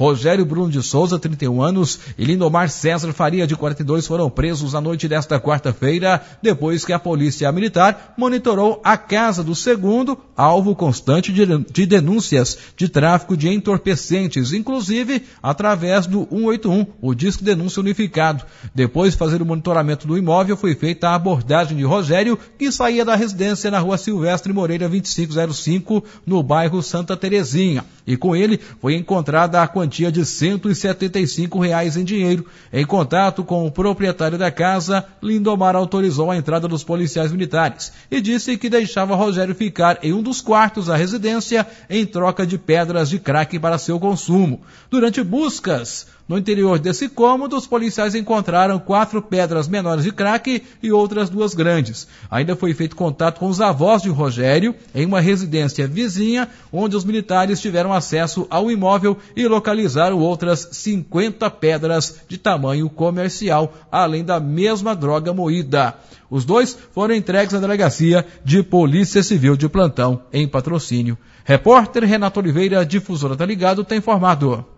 Rogério Bruno de Souza, 31 anos, e Lindomar César Faria, de 42, foram presos na noite desta quarta-feira, depois que a Polícia Militar monitorou a casa do segundo, alvo constante de denúncias de tráfico de entorpecentes, inclusive através do 181, o Disque Denúncia Unificado. Depois de fazer o monitoramento do imóvel, foi feita a abordagem de Rogério, que saía da residência na rua Silvestre Moreira 2505, no bairro Santa Terezinha. E com ele foi encontrada a quantia quantia de R$ 175,00 reais em dinheiro. Em contato com o proprietário da casa, Lindomar autorizou a entrada dos policiais militares e disse que deixava Rogério ficar em um dos quartos da residência em troca de pedras de crack para seu consumo. Durante buscas, no interior desse cômodo, os policiais encontraram quatro pedras menores de crack e outras duas grandes. Ainda foi feito contato com os avós de Rogério, em uma residência vizinha, onde os militares tiveram acesso ao imóvel e localização localizaram outras 50 pedras de tamanho comercial, além da mesma droga moída. Os dois foram entregues à delegacia de Polícia Civil de Plantão, em patrocínio. Repórter Renato Oliveira, difusora Tá Ligado, tem informado.